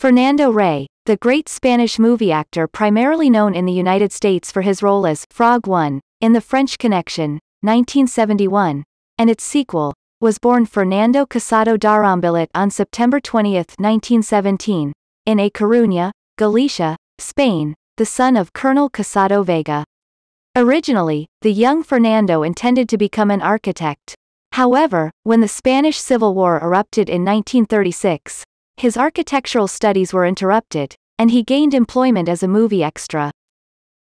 Fernando Rey, the great Spanish movie actor primarily known in the United States for his role as Frog 1 in The French Connection, 1971, and its sequel, was born Fernando Casado Darambillet on September 20, 1917, in A Coruña, Galicia, Spain, the son of Colonel Casado Vega. Originally, the young Fernando intended to become an architect. However, when the Spanish Civil War erupted in 1936, his architectural studies were interrupted, and he gained employment as a movie extra.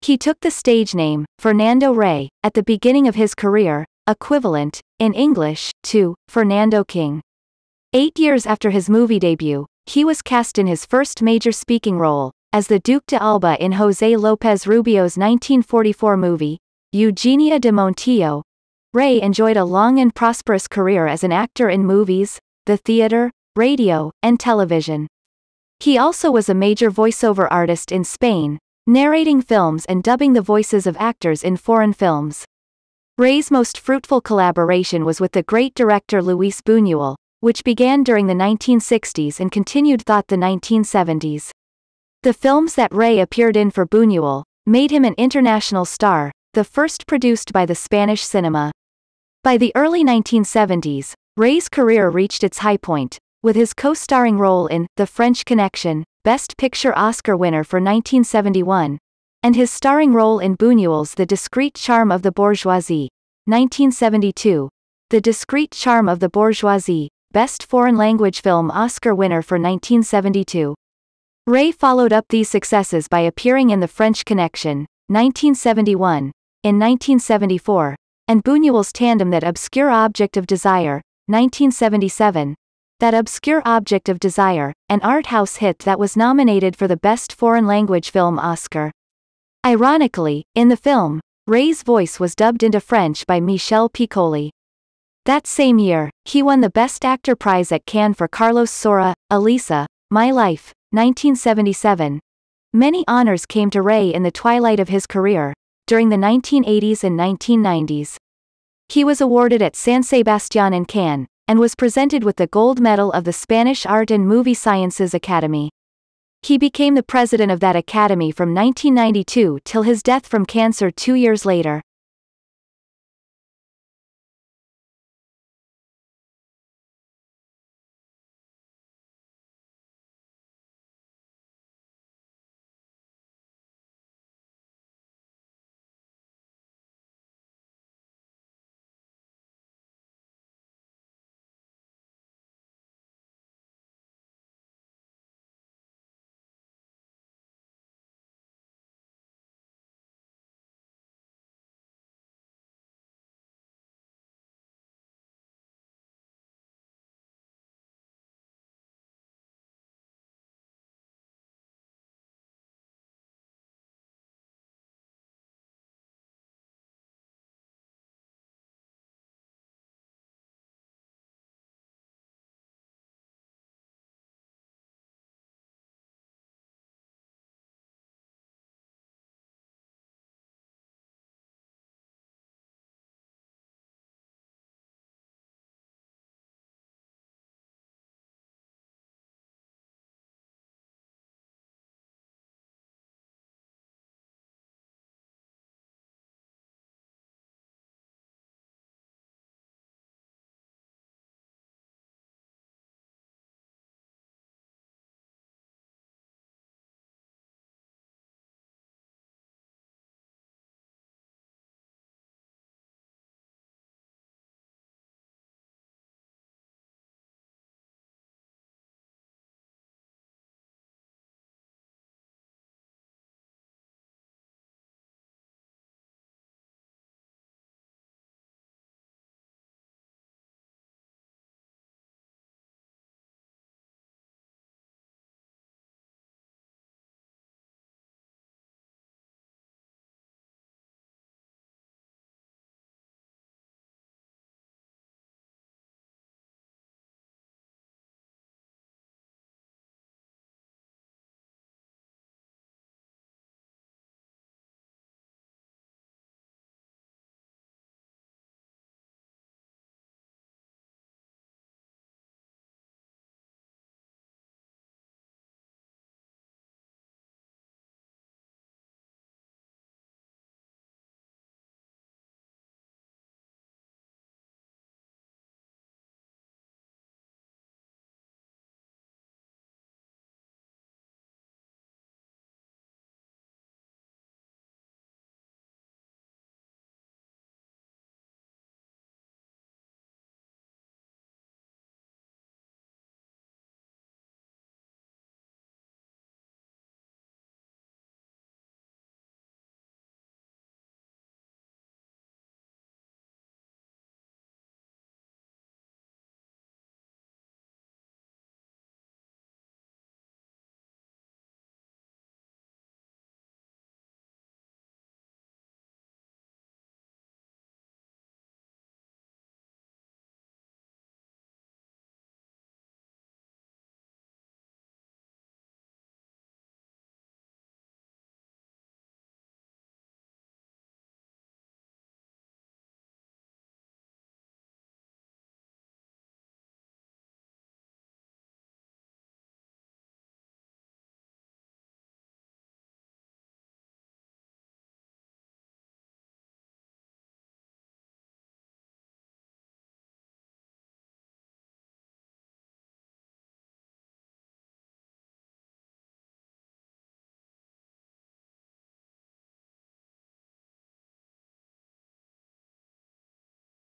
He took the stage name, Fernando Rey, at the beginning of his career, equivalent, in English, to Fernando King. Eight years after his movie debut, he was cast in his first major speaking role, as the Duke de Alba in Jose Lopez Rubio's 1944 movie, Eugenia de Montillo. Ray enjoyed a long and prosperous career as an actor in movies, the theater, radio, and television. He also was a major voiceover artist in Spain, narrating films and dubbing the voices of actors in foreign films. Ray's most fruitful collaboration was with the great director Luis Buñuel, which began during the 1960s and continued throughout the 1970s. The films that Ray appeared in for Buñuel made him an international star, the first produced by the Spanish cinema. By the early 1970s, Ray's career reached its high point, with his co-starring role in The French Connection, Best Picture Oscar winner for 1971, and his starring role in Buñuel's The Discreet Charm of the Bourgeoisie, 1972. The Discreet Charm of the Bourgeoisie, Best Foreign Language Film Oscar winner for 1972. Ray followed up these successes by appearing in The French Connection, 1971, in 1974, and Buñuel's Tandem That Obscure Object of Desire, 1977, that obscure object of desire, an art house hit that was nominated for the Best Foreign Language Film Oscar. Ironically, in the film, Ray's voice was dubbed into French by Michel Piccoli. That same year, he won the Best Actor prize at Cannes for Carlos Sora, Elisa, My Life, 1977. Many honors came to Ray in the twilight of his career, during the 1980s and 1990s. He was awarded at San Sebastian in Cannes, and was presented with the gold medal of the Spanish Art and Movie Sciences Academy. He became the president of that academy from 1992 till his death from cancer two years later.